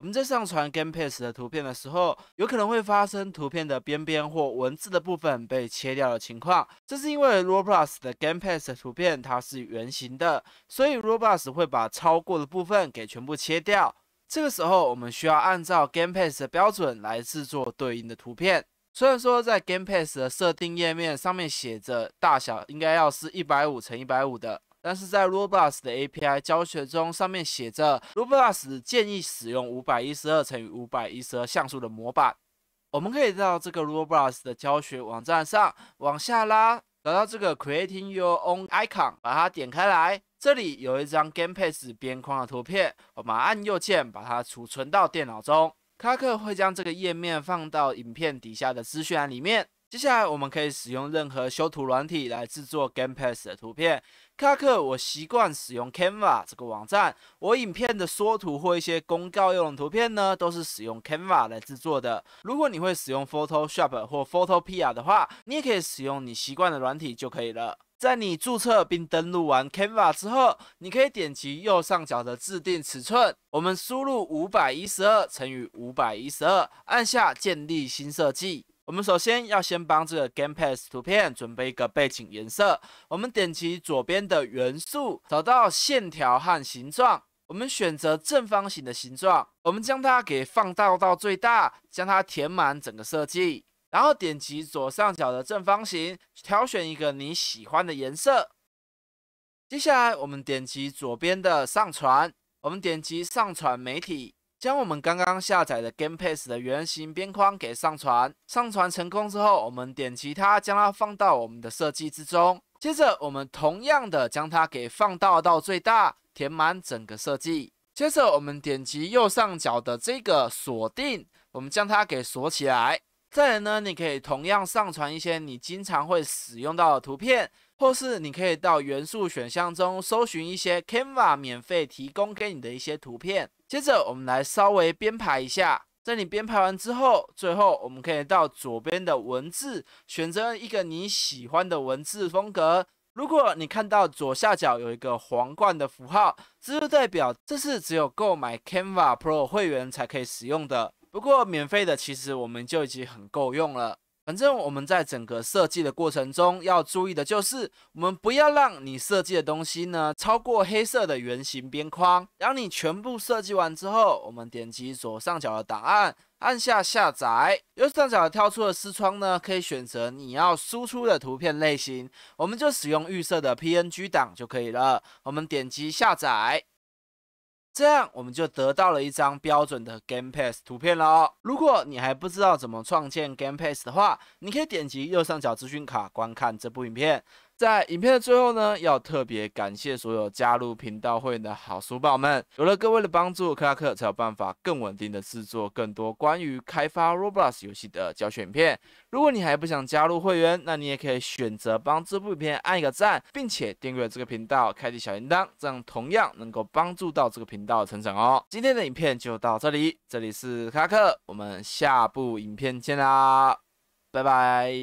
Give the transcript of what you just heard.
我们在上传 Gamepass 的图片的时候，有可能会发生图片的边边或文字的部分被切掉的情况。这是因为 Roblox 的 Gamepass 图片它是圆形的，所以 Roblox 会把超过的部分给全部切掉。这个时候，我们需要按照 Gamepass 的标准来制作对应的图片。虽然说在 Gamepass 的设定页面上面写着大小应该要是一百五乘一百五的。但是在 Roblox 的 API 教学中，上面写着 Roblox 建议使用五百一十二乘以五百一十二像素的模板。我们可以到这个 Roblox 的教学网站上，往下拉，找到这个 Creating Your Own Icon，把它点开来。这里有一张 Game p a c e 边框的图片，我们按右键把它储存到电脑中。卡克会将这个页面放到影片底下的资讯栏里面。接下来，我们可以使用任何修图软体来制作 Game Pass 的图片。卡克，我习惯使用 Canva 这个网站。我影片的缩图或一些公告用的图片呢，都是使用 Canva 来制作的。如果你会使用 Photoshop 或 p h o t o p i a 的话，你也可以使用你习惯的软体就可以了。在你注册并登录完 Canva 之后，你可以点击右上角的“制定尺寸”。我们输入五百一十二乘以五百一十二，按下“建立新设计”。我们首先要先帮这个 Game Pass 图片准备一个背景颜色。我们点击左边的元素，找到线条和形状，我们选择正方形的形状。我们将它给放大到最大，将它填满整个设计。然后点击左上角的正方形，挑选一个你喜欢的颜色。接下来，我们点击左边的上传，我们点击上传媒体。将我们刚刚下载的 Gamepass 的圆形边框给上传，上传成功之后，我们点击它，将它放到我们的设计之中。接着，我们同样的将它给放大到最大，填满整个设计。接着，我们点击右上角的这个锁定，我们将它给锁起来。再来呢，你可以同样上传一些你经常会使用到的图片，或是你可以到元素选项中搜寻一些 Canva 免费提供给你的一些图片。接着，我们来稍微编排一下。在你编排完之后，最后我们可以到左边的文字，选择一个你喜欢的文字风格。如果你看到左下角有一个皇冠的符号，这就代表这是只有购买 Canva Pro 会员才可以使用的。不过，免费的其实我们就已经很够用了。反正我们在整个设计的过程中要注意的就是，我们不要让你设计的东西呢超过黑色的圆形边框。然后你全部设计完之后，我们点击左上角的档案，按下下载。右上角跳出的视窗呢，可以选择你要输出的图片类型，我们就使用预设的 PNG 档就可以了。我们点击下载。这样我们就得到了一张标准的 Game Pass 图片了哦。如果你还不知道怎么创建 Game Pass 的话，你可以点击右上角资讯卡观看这部影片。在影片的最后呢，要特别感谢所有加入频道会员的好书宝们，有了各位的帮助，克拉克才有办法更稳定的制作更多关于开发 Roblox 游戏的教学影片。如果你还不想加入会员，那你也可以选择帮这部影片按一个赞，并且订阅这个频道，开启小铃铛，这样同样能够帮助到这个频道成长哦。今天的影片就到这里，这里是克拉克，我们下部影片见啦，拜拜。